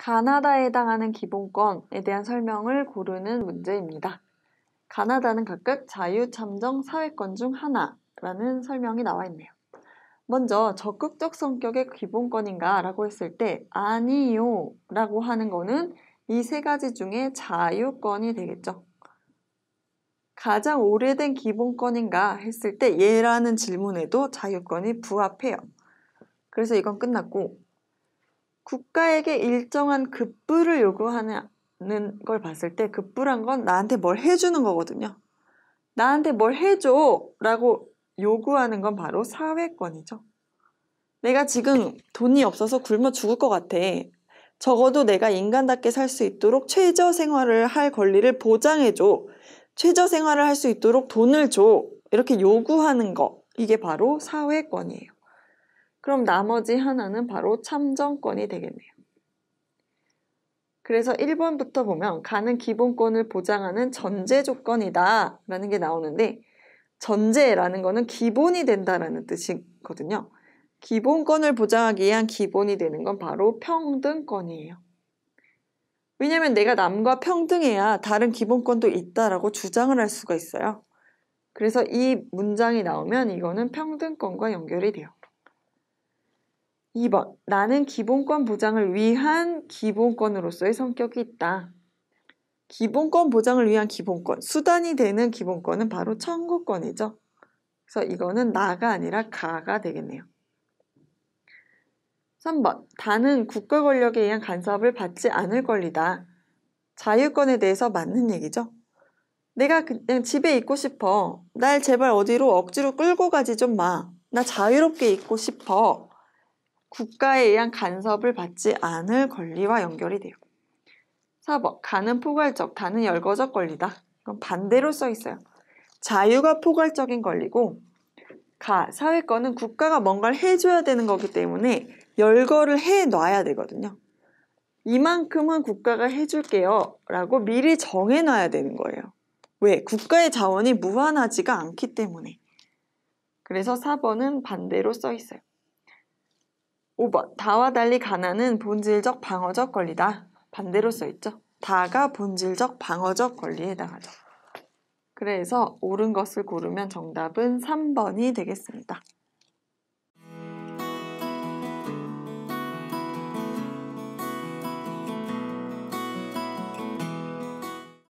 가나다에 해당하는 기본권에 대한 설명을 고르는 문제입니다. 가나다는 각각 자유참정 사회권 중 하나라는 설명이 나와 있네요. 먼저 적극적 성격의 기본권인가 라고 했을 때 아니요 라고 하는 거는 이 세 가지 중에 자유권이 되겠죠. 가장 오래된 기본권인가 했을 때 예라는 질문에도 자유권이 부합해요. 그래서 이건 끝났고 국가에게 일정한 급부를 요구하는 걸 봤을 때 급부란 건 나한테 뭘 해주는 거거든요. 나한테 뭘 해줘 라고 요구하는 건 바로 사회권이죠. 내가 지금 돈이 없어서 굶어 죽을 것 같아. 적어도 내가 인간답게 살 수 있도록 최저 생활을 할 권리를 보장해줘. 최저 생활을 할 수 있도록 돈을 줘. 이렇게 요구하는 거. 이게 바로 사회권이에요. 그럼 나머지 하나는 바로 참정권이 되겠네요. 그래서 1번부터 보면 가는 기본권을 보장하는 전제 조건이다 라는 게 나오는데 전제라는 거는 기본이 된다라는 뜻이거든요. 기본권을 보장하기 위한 기본이 되는 건 바로 평등권이에요. 왜냐면 내가 남과 평등해야 다른 기본권도 있다라고 주장을 할 수가 있어요. 그래서 이 문장이 나오면 이거는 평등권과 연결이 돼요. 2번 나는 기본권 보장을 위한 기본권으로서의 성격이 있다. 기본권 보장을 위한 기본권 수단이 되는 기본권은 바로 청구권이죠. 그래서 이거는 나가 아니라 가가 되겠네요. 3번 다는 국가 권력에 의한 간섭을 받지 않을 권리다. 자유권에 대해서 맞는 얘기죠. 내가 그냥 집에 있고 싶어. 날 제발 어디로 억지로 끌고 가지 좀 마. 나 자유롭게 있고 싶어. 국가에 의한 간섭을 받지 않을 권리와 연결이 돼요. 4번 간은 포괄적, 단은 열거적 권리다. 그럼 반대로 써 있어요. 자유가 포괄적인 권리고 가, 사회권은 국가가 뭔가를 해줘야 되는 거기 때문에 열거를 해놔야 되거든요. 이만큼은 국가가 해줄게요 라고 미리 정해놔야 되는 거예요. 왜? 국가의 자원이 무한하지가 않기 때문에. 그래서 4번은 반대로 써 있어요. 5번 다와 달리 가난은 본질적 방어적 권리다. 반대로 써있죠. 다가 본질적 방어적 권리에 해당하죠. 그래서 옳은 것을 고르면 정답은 3번이 되겠습니다.